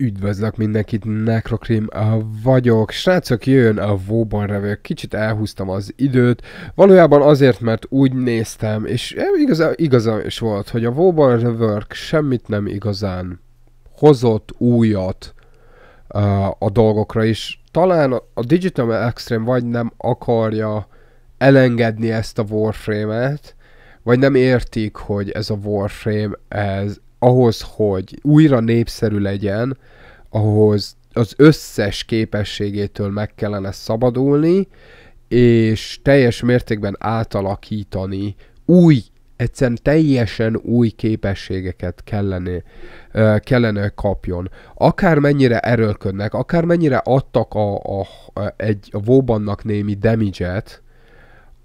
Üdvözlök mindenkit, Necrokrim vagyok. Srácok, jön a Vóban revő. Kicsit elhúztam az időt. Valójában azért, mert úgy néztem, és e, igaza, igaza is volt, hogy a Vóban Rework semmit nem igazán hozott újat uh, a dolgokra, és talán a Digital Extreme vagy nem akarja elengedni ezt a Warframe-et, vagy nem értik, hogy ez a Warframe, ez ahhoz, hogy újra népszerű legyen, ahhoz az összes képességétől meg kellene szabadulni, és teljes mértékben átalakítani új, egyszerűen teljesen új képességeket kellene, kellene kapjon. Akármennyire erőlködnek, akármennyire adtak a, a, a egy a Vóbannak némi damage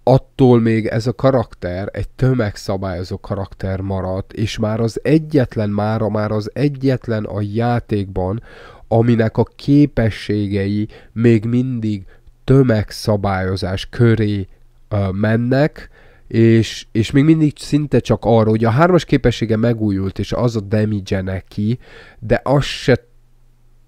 attól még ez a karakter egy tömegszabályozó karakter maradt, és már az egyetlen mára, már az egyetlen a játékban, aminek a képességei még mindig tömegszabályozás köré ö, mennek, és, és még mindig szinte csak arról, hogy a hármas képessége megújult, és az a damage neki, de az se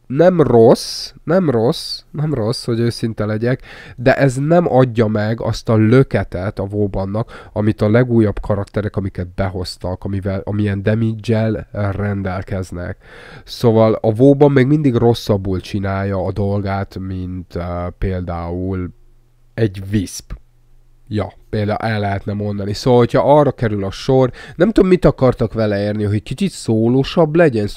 nem rossz, nem rossz, nem rossz, hogy őszinte legyek, de ez nem adja meg azt a löketet a Vóbannak, amit a legújabb karakterek, amiket behoztak, amivel, amilyen damage rendelkeznek. Szóval a Vóban még mindig rosszabbul csinálja a dolgát, mint uh, például egy Wisp. Ja, például el lehetne mondani. Szóval, hogyha arra kerül a sor, nem tudom, mit akartak vele érni, hogy kicsit szólósabb legyen,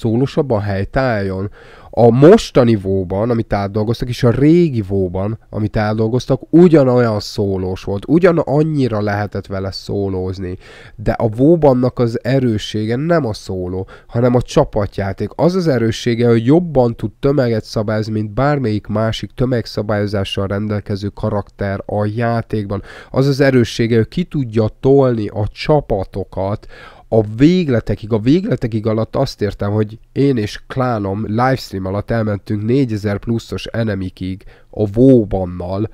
a helytájon. A mostani vóban, amit átdolgoztak, és a régi vóban, amit átdolgoztak, ugyanolyan szólós volt, ugyanannyira lehetett vele szólózni, de a vóbannak az erőssége nem a szóló, hanem a csapatjáték. Az az erőssége, hogy jobban tud tömeget szabályozni, mint bármelyik másik tömegszabályozással rendelkező karakter a játékban. Az az erő erőssége, ő ki tudja tolni a csapatokat a végletekig, a végletekig alatt azt értem, hogy én és klánom livestream alatt elmentünk 4000 pluszos enemikig a vóbannal,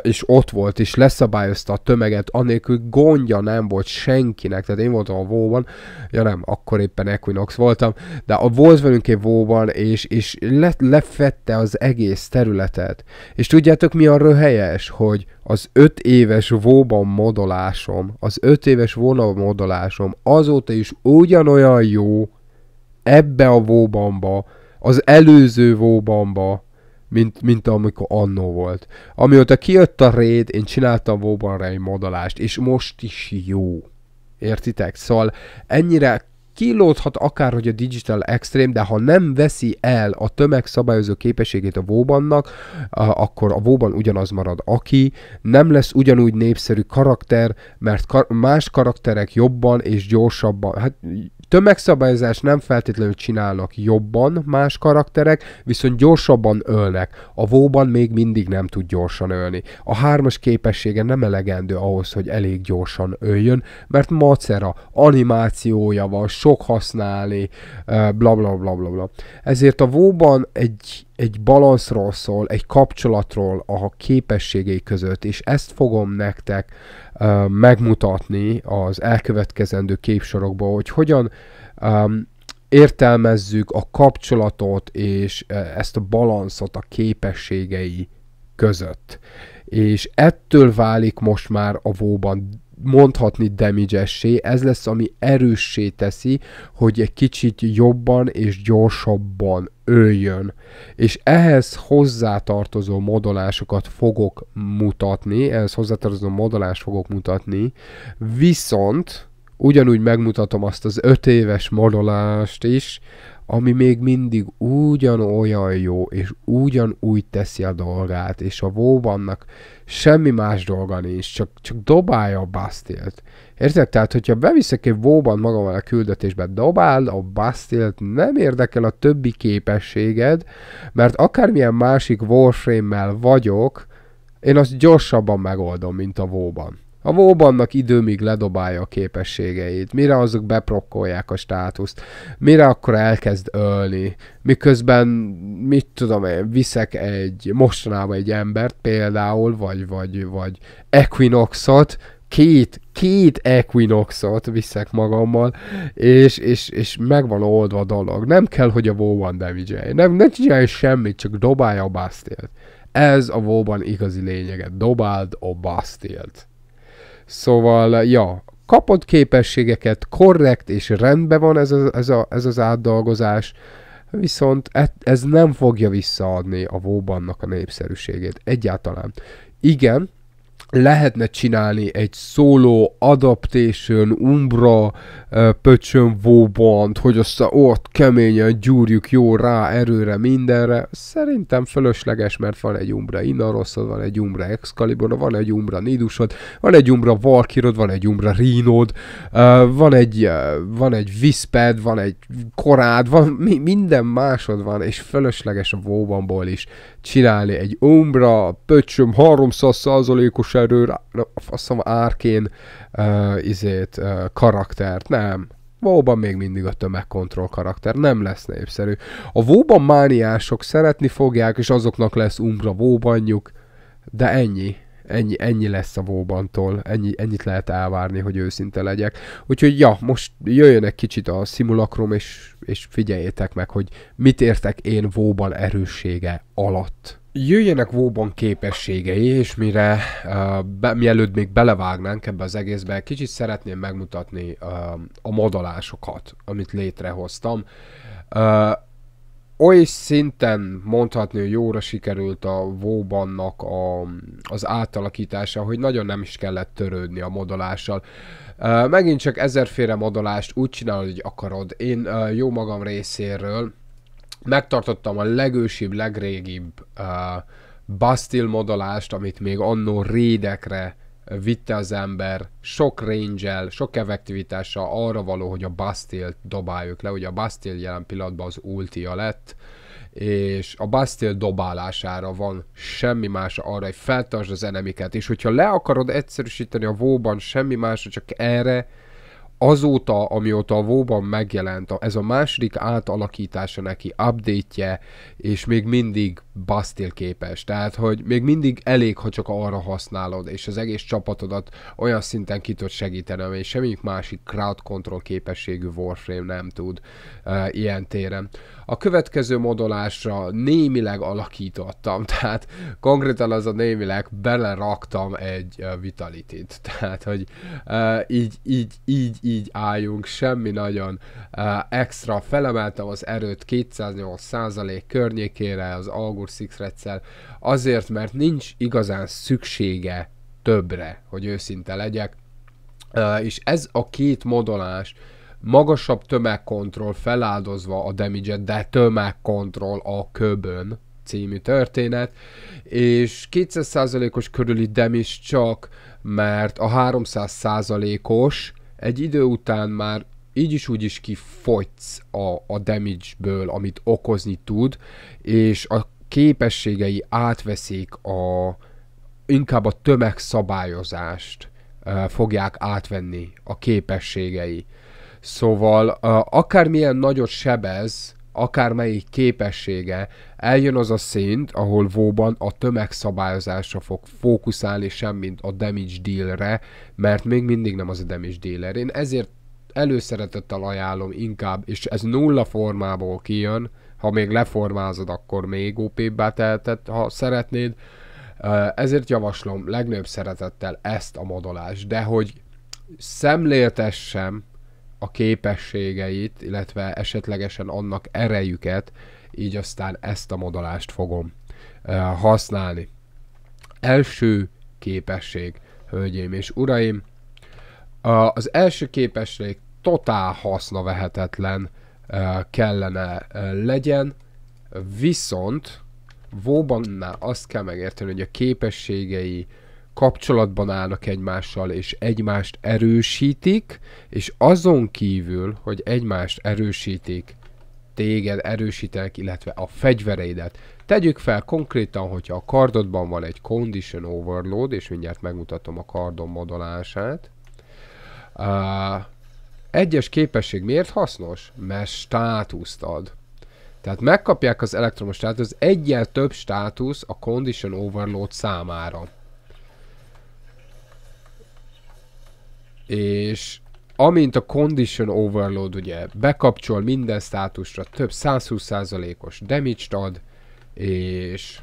és ott volt, és leszabályozta a tömeget, anélkül gondja nem volt senkinek, tehát én voltam a Vóban, ja nem, akkor éppen Equinox voltam, de a volt velünk egy Vóban, és, és le, lefette az egész területet. És tudjátok mi a röhelyes, hogy az öt éves Vóban modolásom, az öt éves Vóna modolásom azóta is ugyanolyan jó ebbe a Vóbanba, az előző Vóbanba, mint, mint amikor annó volt. Amióta kijött a raid, én csináltam Vóban egy modalást, és most is jó. Értitek? Szóval ennyire kilódhat hogy a Digital Extreme, de ha nem veszi el a tömegszabályozó képességét a Vóbannak, akkor a Vóban ugyanaz marad, aki nem lesz ugyanúgy népszerű karakter, mert kar- más karakterek jobban és gyorsabban, hát Tömegszabályozás nem feltétlenül csinálnak jobban más karakterek, viszont gyorsabban ölnek. A vóban még mindig nem tud gyorsan ölni. A hármas képessége nem elegendő ahhoz, hogy elég gyorsan öljön, mert macera, animációja van, sok használni, bla bla bla bla bla. Ezért a vóban egy egy balanszról szól, egy kapcsolatról a képességei között, és ezt fogom nektek uh, megmutatni az elkövetkezendő képsorokban, hogy hogyan um, értelmezzük a kapcsolatot és uh, ezt a balanszot a képességei között. És ettől válik most már a vóban mondhatni damage-essé, ez lesz, ami erőssé teszi, hogy egy kicsit jobban és gyorsabban öljön. És ehhez hozzátartozó modolásokat fogok mutatni, ehhez hozzátartozó modolást fogok mutatni, viszont ugyanúgy megmutatom azt az öt éves modolást is, ami még mindig ugyanolyan jó, és ugyanúgy teszi a dolgát, és a Vóbannak semmi más dolga nincs, csak, csak dobálja a Bastilt. Érted? Tehát, hogyha beviszek egy Vóban magammal a küldetésbe, dobál a Bastilt, nem érdekel a többi képességed, mert akármilyen másik warframe vagyok, én azt gyorsabban megoldom, mint a Vóban. A Vóbannak időmig ledobálja a képességeit, mire azok beprokkolják a státuszt, mire akkor elkezd ölni, miközben, mit tudom én, viszek egy, mostanában egy embert például, vagy, vagy, vagy Equinoxot, két, két Equinoxot viszek magammal, és, és, és megvan oldva a dolog. Nem kell, hogy a vóban ban damage Nem, nem csinálj semmit, csak dobálja a bastilt. Ez a Vóban igazi lényege. Dobáld a bastilt. Szóval, ja, kapod képességeket, korrekt és rendben van ez, a, ez, a, ez az átdolgozás, viszont e-, ez nem fogja visszaadni a Vóbannak a népszerűségét. Egyáltalán. Igen, lehetne csinálni egy solo adaptation, umbra pöcsön vóbant, hogy azt ott keményen gyúrjuk jó rá erőre mindenre, szerintem fölösleges, mert van egy umbra Inaroszod, van egy umbra Excalibur, van egy umbra Nidusod, van egy umbra Valkirod, van egy umbra Rínod, van egy, van egy Visped, van egy Korád, van mi, minden másod van, és fölösleges a vóbanból is csinálni egy umbra pöcsöm 300%-os erő, azt hiszem árkén uh, izét, uh, karaktert, nem. Vóban még mindig a tömegkontroll karakter, nem lesz népszerű. A Vóban mániások szeretni fogják, és azoknak lesz umbra Vóbanjuk, de ennyi ennyi, ennyi lesz a Vóbantól, ennyi, ennyit lehet elvárni, hogy őszinte legyek. Úgyhogy ja, most jöjjön egy kicsit a szimulakrom, és, és figyeljétek meg, hogy mit értek én Vóban erőssége alatt jöjjenek Vóban képességei, és mire, uh, be, mielőtt még belevágnánk ebbe az egészbe, kicsit szeretném megmutatni uh, a modolásokat, amit létrehoztam. Uh, oly szinten mondhatni, hogy jóra sikerült a Vóbannak a, az átalakítása, hogy nagyon nem is kellett törődni a modolással. Uh, megint csak ezerféle modolást úgy csinálod, hogy akarod. Én uh, jó magam részéről megtartottam a legősibb, legrégibb uh, Bastille modolást, amit még annó rédekre vitte az ember, sok range sok effektivitással arra való, hogy a Bastille dobáljuk le. Ugye a Bastille jelen pillanatban az ultia lett, és a Bastille dobálására van semmi más arra, hogy feltartsd az enemiket, és hogyha le akarod egyszerűsíteni a vóban semmi másra, csak erre, azóta, amióta a vóban megjelent, ez a második átalakítása neki, update-je, és még mindig Bastil képes. Tehát, hogy még mindig elég, ha csak arra használod, és az egész csapatodat olyan szinten ki tud segíteni, amely semmilyen másik crowd control képességű Warframe nem tud uh, ilyen téren. A következő modolásra némileg alakítottam, tehát konkrétan az a némileg beleraktam egy uh, Vitality-t. Tehát, hogy uh, így, így, így, így álljunk, semmi nagyon uh, extra. Felemeltem az erőt 208% környékére, az algoritmus Rainbow Six Redszel, azért, mert nincs igazán szüksége többre, hogy őszinte legyek, és ez a két modolás, magasabb tömegkontroll feláldozva a damage de tömegkontroll a köbön című történet, és 200%-os körüli damage csak, mert a 300%-os egy idő után már így is úgy is kifogysz a, a damage-ből, amit okozni tud, és a képességei átveszik a inkább a tömegszabályozást fogják átvenni a képességei. Szóval akármilyen nagyot sebez, akármelyik képessége, eljön az a szint, ahol vóban a tömegszabályozásra fog fókuszálni, semmint a damage dealre, mert még mindig nem az a damage dealer. Én ezért előszeretettel ajánlom inkább, és ez nulla formából kijön, ha még leformázod, akkor még OP-bá teheted, ha szeretnéd. Ezért javaslom legnőbb szeretettel ezt a modolást, de hogy szemléltessem a képességeit, illetve esetlegesen annak erejüket, így aztán ezt a modolást fogom használni. Első képesség, hölgyeim és uraim, az első képesség totál haszna vehetetlen kellene legyen, viszont Vóban azt kell megérteni, hogy a képességei kapcsolatban állnak egymással, és egymást erősítik, és azon kívül, hogy egymást erősítik, téged erősítenek, illetve a fegyvereidet. Tegyük fel konkrétan, hogyha a kardodban van egy Condition Overload, és mindjárt megmutatom a kardom modolását, uh, egyes képesség miért hasznos? Mert státuszt ad. Tehát megkapják az elektromos státusz, egyel több státusz a Condition Overload számára. És amint a Condition Overload ugye bekapcsol minden státusra, több 120%-os damage-t ad, és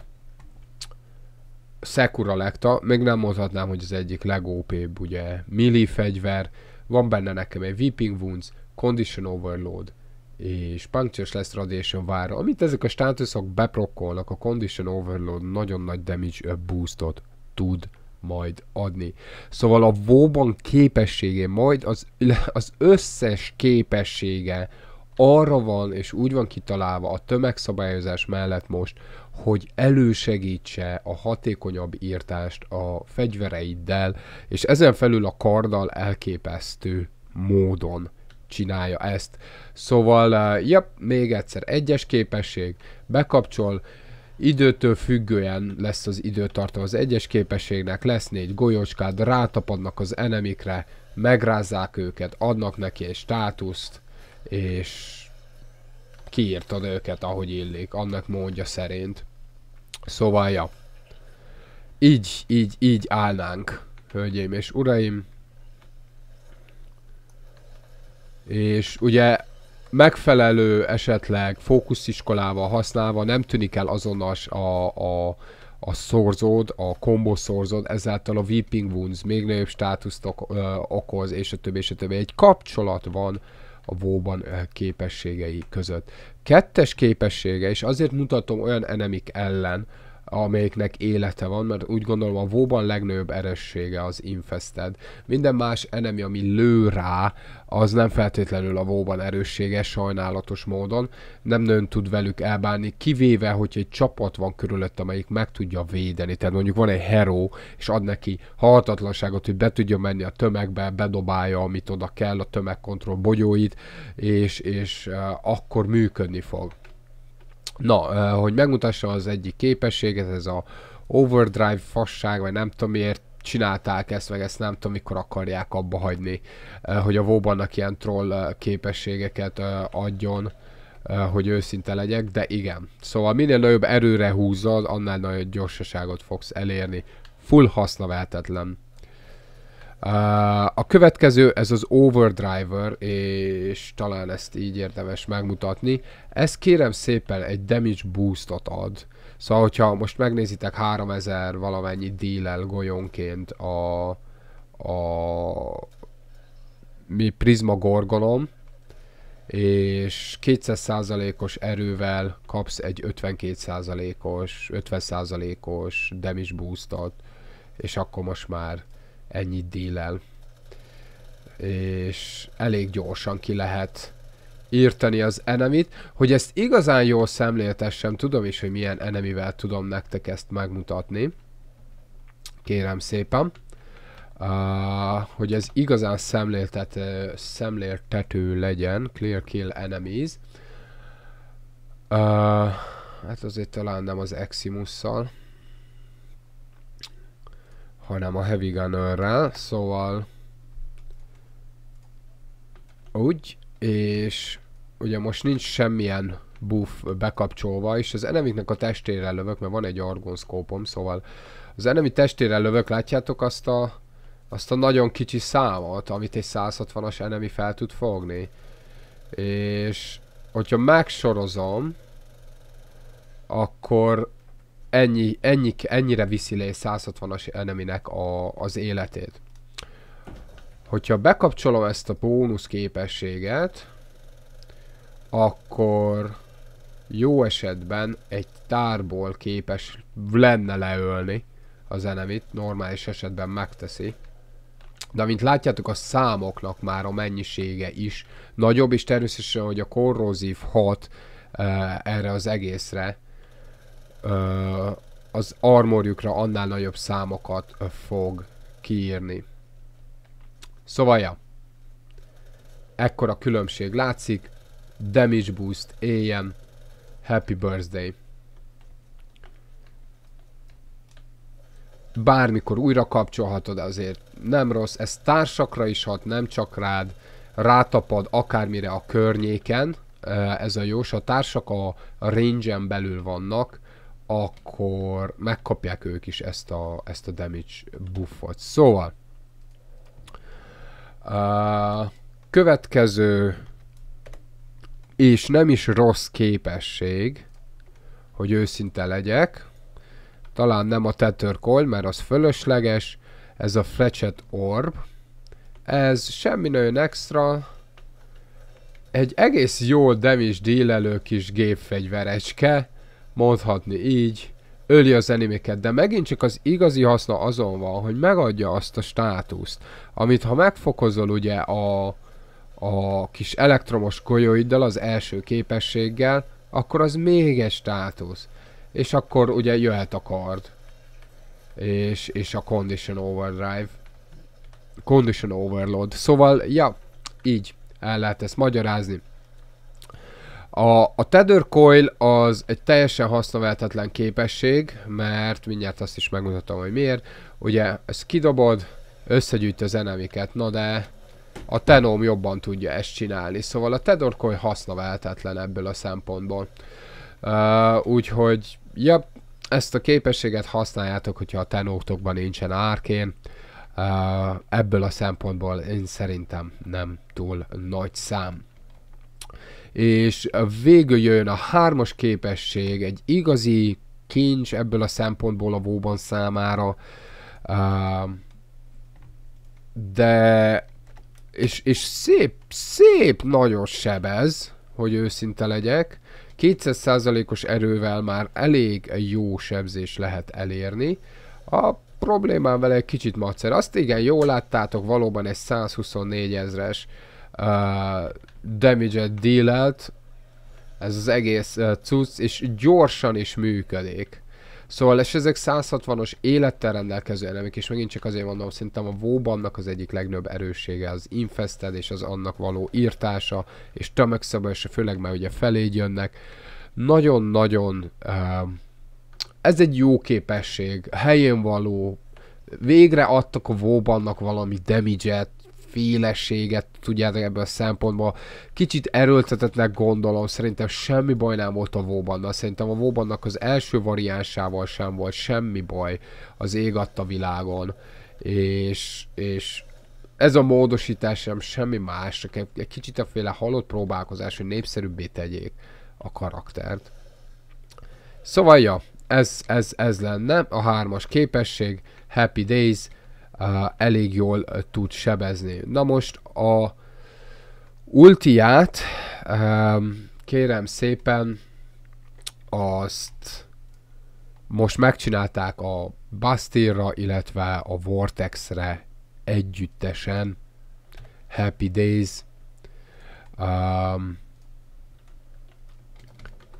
Sekura Lekta, még nem mondhatnám, hogy az egyik legópébb ugye milli fegyver, van benne nekem egy Weeping Wounds, Condition Overload és Punctures lesz Radiation Vár, amit ezek a státuszok beprokkolnak, a Condition Overload nagyon nagy damage boostot tud majd adni. Szóval a wow képessége, majd az, az összes képessége arra van, és úgy van kitalálva a tömegszabályozás mellett most, hogy elősegítse a hatékonyabb írtást a fegyvereiddel, és ezen felül a karddal elképesztő módon csinálja ezt. Szóval, uh, jep, még egyszer, egyes képesség, bekapcsol, időtől függően lesz az időtartó az egyes képességnek, lesz négy golyócskád, rátapadnak az enemikre, megrázzák őket, adnak neki egy státuszt, és kiírtad őket, ahogy illik, annak módja szerint. Szóval, ja. Így, így, így állnánk, hölgyeim és uraim. És ugye megfelelő esetleg fókusziskolával használva nem tűnik el azonnal a, a, a szorzód, a combo szorzód, ezáltal a Weeping Wounds még nagyobb státuszt ok, ö, okoz, és a többi, és a többi. Egy kapcsolat van a WoW-ban eh, képességei között. Kettes képessége, és azért mutatom olyan enemik ellen, amelyiknek élete van, mert úgy gondolom a vóban ban legnagyobb eressége az infested. Minden más enemi, ami lő rá, az nem feltétlenül a vóban erőssége, sajnálatos módon. Nem nagyon tud velük elbánni, kivéve, hogy egy csapat van körülött, amelyik meg tudja védeni. Tehát mondjuk van egy hero, és ad neki halhatatlanságot, hogy be tudja menni a tömegbe, bedobálja, amit oda kell, a tömegkontroll bogyóit, és, és uh, akkor működni fog. Na, hogy megmutassa az egyik képességet, ez a overdrive fasság, vagy nem tudom miért csinálták ezt, meg ezt nem tudom, mikor akarják abba hagyni, hogy a wow ilyen troll képességeket adjon, hogy őszinte legyek, de igen. Szóval minél nagyobb erőre húzod, annál nagyobb gyorsaságot fogsz elérni. Full haszna vehetetlen. Uh, a következő, ez az Overdriver, és talán ezt így érdemes megmutatni. Ez kérem szépen egy damage boostot ad. Szóval, hogyha most megnézitek 3000 valamennyi dílel golyonként a, a mi Prisma Gorgonom, és 200%-os erővel kapsz egy 52%-os, 50%-os damage boostot, és akkor most már ennyit dílel. És elég gyorsan ki lehet írteni az enemit. Hogy ezt igazán jól szemléltessem, tudom is, hogy milyen enemivel tudom nektek ezt megmutatni. Kérem szépen. Uh, hogy ez igazán szemléltető, szemléltető legyen, clear kill enemies. Uh, hát azért talán nem az Eximusszal hanem a Heavy Gunner-rel, szóval úgy, és ugye most nincs semmilyen buff bekapcsolva, és az enemiknek a testére lövök, mert van egy argon szkópom, szóval az enemi testére lövök, látjátok azt a, azt a nagyon kicsi számot, amit egy 160-as enemi fel tud fogni. És hogyha megsorozom, akkor ennyi, ennyi, ennyire viszi le 160-as eneminek a, az életét. Hogyha bekapcsolom ezt a bónusz képességet, akkor jó esetben egy tárból képes lenne leölni az enemit, normális esetben megteszi. De mint látjátok a számoknak már a mennyisége is nagyobb, és természetesen, hogy a korrózív hat uh, erre az egészre, az armorjukra annál nagyobb számokat fog kiírni. Szóval, ja. Ekkora különbség látszik. Damage boost, éljen. Happy birthday. Bármikor újra kapcsolhatod, azért nem rossz. Ez társakra is hat, nem csak rád. Rátapad akármire a környéken. Ez a jó, a társak a range belül vannak akkor megkapják ők is ezt a, ezt a damage buffot. Szóval, a következő és nem is rossz képesség, hogy őszinte legyek, talán nem a Coil, mert az fölösleges, ez a Fletchet Orb, ez semmi nagyon extra, egy egész jó damage dílelő kis gépfegyverecske, mondhatni így, öli az animéket, de megint csak az igazi haszna azon van, hogy megadja azt a státuszt, amit ha megfokozol ugye a, a kis elektromos golyóiddal, az első képességgel, akkor az még egy státusz. És akkor ugye jöhet a kard. És, és a Condition Overdrive. Condition Overload. Szóval, ja, így el lehet ezt magyarázni. A, a tether coil az egy teljesen használhatatlan képesség, mert mindjárt azt is megmutatom, hogy miért. Ugye ezt kidobod, összegyűjt az enemiket, na de a Tenom jobban tudja ezt csinálni, szóval a tether coil hasznavehetetlen ebből a szempontból. Uh, úgyhogy, ja, ezt a képességet használjátok, hogyha a tenóktokban nincsen árkén. Uh, ebből a szempontból én szerintem nem túl nagy szám és végül jön a hármas képesség, egy igazi kincs ebből a szempontból a Vóban számára, de és, és szép, szép nagyon sebez, hogy őszinte legyek, 200%-os erővel már elég jó sebzés lehet elérni. A problémám vele egy kicsit macer. Azt igen, jól láttátok, valóban egy 124 ezres uh, damage-et dílelt, ez az egész uh, cucc, és gyorsan is működik. Szóval, és ezek 160-os élettel rendelkező elemek, és megint csak azért mondom, szerintem a Vóbannak az egyik legnagyobb erőssége az infested és az annak való írtása, és tömegszabása, főleg már ugye felé jönnek. Nagyon-nagyon uh, ez egy jó képesség, helyén való, végre adtak a Vóbannak valami damage et féleséget, tudjátok ebből a szempontból. Kicsit erőltetetnek gondolom, szerintem semmi baj nem volt a Vóbanna. Szerintem a Vóbannak az első variánsával sem volt semmi baj az ég adta világon. És, és ez a módosítás sem semmi más, csak egy, egy kicsit a féle halott próbálkozás, hogy népszerűbbé tegyék a karaktert. Szóval, ja, ez, ez, ez lenne a hármas képesség, Happy Days, elég jól tud sebezni. Na most a ultiát kérem szépen azt most megcsinálták a Bastirra, illetve a Vortexre együttesen Happy Days. Um,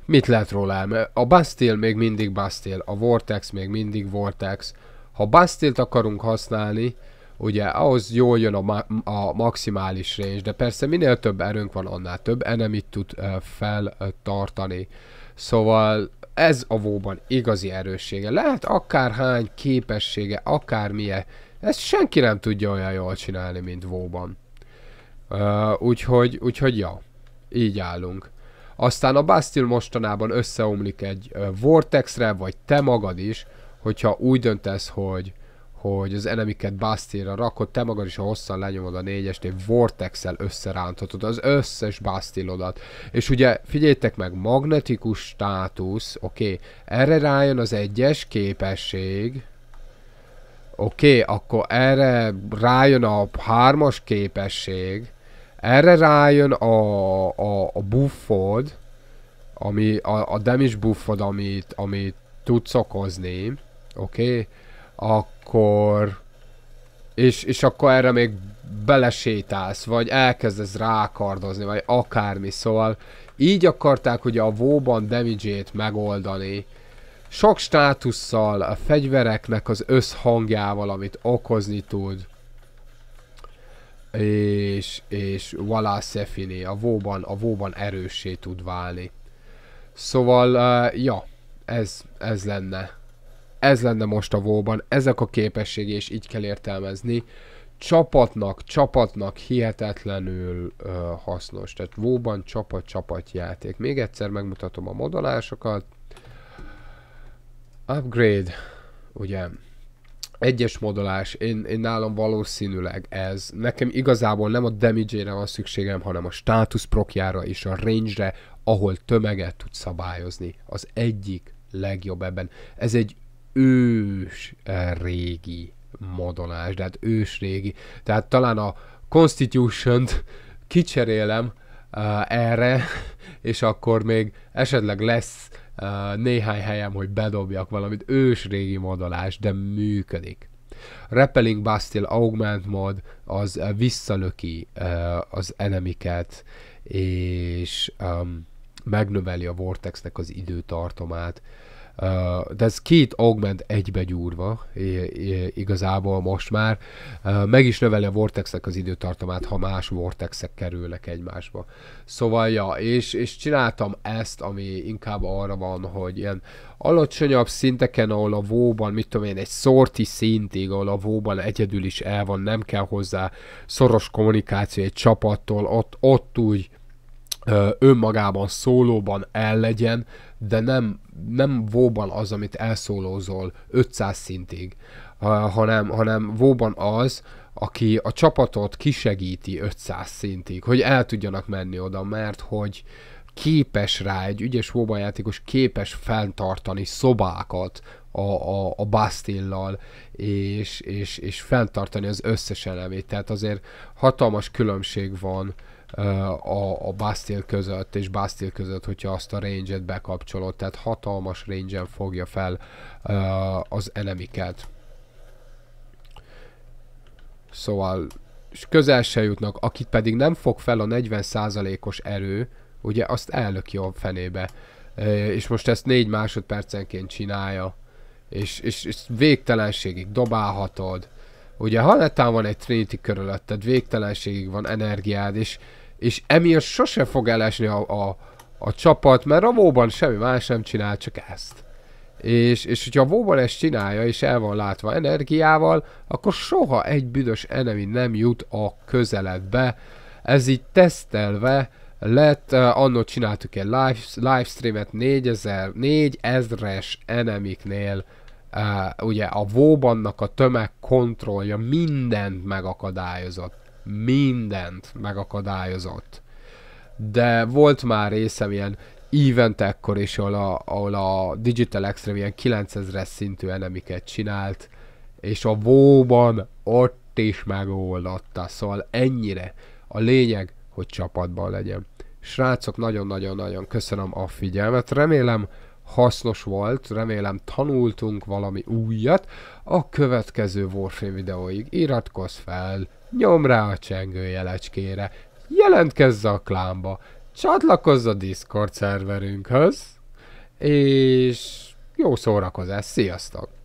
mit lehet róla? A Bastille még mindig Bastille, a Vortex még mindig Vortex, ha bastilt akarunk használni, ugye ahhoz jól jön a, ma a maximális range, de persze minél több erőnk van, annál több enemit tud uh, feltartani. Uh, szóval ez a vóban igazi erőssége. Lehet akárhány képessége, akármilyen, ezt senki nem tudja olyan jól csinálni, mint vóban. Uh, úgyhogy, úgyhogy ja, így állunk. Aztán a Bastille mostanában összeomlik egy Vortexre, vagy te magad is, hogyha úgy döntesz, hogy, hogy az enemiket bastira rakod, te magad is a hosszan lenyomod a négyest, vortex vortexel összerántatod az összes Bastilodat. És ugye figyeljétek meg, magnetikus státusz, oké, okay, erre rájön az egyes képesség, oké, okay, akkor erre rájön a hármas képesség, erre rájön a, a, a buffod, ami, a, a damage buffod, amit, amit tudsz okozni, Oké. Okay. Akkor... És, és akkor erre még belesétálsz, vagy elkezdesz rákardozni, vagy akármi, szóval így akarták ugye a vóban damage megoldani, sok státusszal, a fegyvereknek az összhangjával, amit okozni tud, és, és Valá Sefini, a vóban, a vóban erőssé tud válni. Szóval, uh, ja, ez, ez lenne ez lenne most a vóban, ezek a képességi, és így kell értelmezni. Csapatnak, csapatnak hihetetlenül uh, hasznos. Tehát vóban csapat-csapat játék. Még egyszer megmutatom a modolásokat. Upgrade, ugye, egyes modolás, én, én nálam valószínűleg ez. Nekem igazából nem a damage-ére van szükségem, hanem a status prokjára és a range-re, ahol tömeget tud szabályozni. Az egyik legjobb ebben. Ez egy ős eh, régi modonás, de hát ős régi. Tehát talán a Constitution-t kicserélem uh, erre, és akkor még esetleg lesz uh, néhány helyem, hogy bedobjak valamit régi modolás, de működik. Repelling Bastille Augment mod az visszalöki uh, az enemiket, és um, megnöveli a Vortexnek az időtartomát. Uh, de ez két augment egybe gyúrva igazából most már. Meg is növeli a vortexek az időtartamát, ha más vortexek kerülnek egymásba. Szóval, ja, és, és csináltam ezt, ami inkább arra van, hogy ilyen alacsonyabb szinteken, ahol a vóban, mit tudom én, egy szorti szintig, ahol a vóban egyedül is el van, nem kell hozzá szoros kommunikáció egy csapattól, ott, ott úgy önmagában szólóban el legyen, de nem, nem vóban az, amit elszólózol 500 szintig, hanem, hanem vóban az, aki a csapatot kisegíti 500 szintig, hogy el tudjanak menni oda, mert hogy képes rá, egy ügyes vóban játékos képes fenntartani szobákat, a, a, a Bastillal, és, és, és fenntartani az összes elemét. Tehát azért hatalmas különbség van a, a bastil között és bastil között, hogyha azt a range-et bekapcsolod, tehát hatalmas range fogja fel az enemiket. Szóval és közel se jutnak, akit pedig nem fog fel a 40%-os erő, ugye azt elnöki a fenébe. És most ezt 4 másodpercenként csinálja. És, és, és végtelenségig dobálhatod. Ugye ha netán van egy Trinity körülötted, végtelenségig van energiád, és és emiatt sose fog elesni a, a, a csapat, mert a Vóban semmi más nem csinál, csak ezt. És, és hogyha a Vóban ezt csinálja, és el van látva energiával, akkor soha egy büdös enemi nem jut a közeledbe. Ez így tesztelve lett, uh, annól csináltuk egy live, streamet 4000, 4000-es enemiknél, uh, ugye a Vóbannak a tömegkontrollja mindent megakadályozott mindent megakadályozott. De volt már részem ilyen eventekkor is, ahol a, ahol a Digital Extreme ilyen 9000 szintű enemiket csinált, és a vóban ott is megoldotta. Szóval ennyire. A lényeg, hogy csapatban legyen. Srácok, nagyon-nagyon-nagyon köszönöm a figyelmet. Remélem hasznos volt, remélem tanultunk valami újat. A következő Warframe videóig iratkozz fel, nyom rá a jelecskére, jelentkezz a klámba. csatlakozz a Discord szerverünkhöz, és jó szórakozás, sziasztok!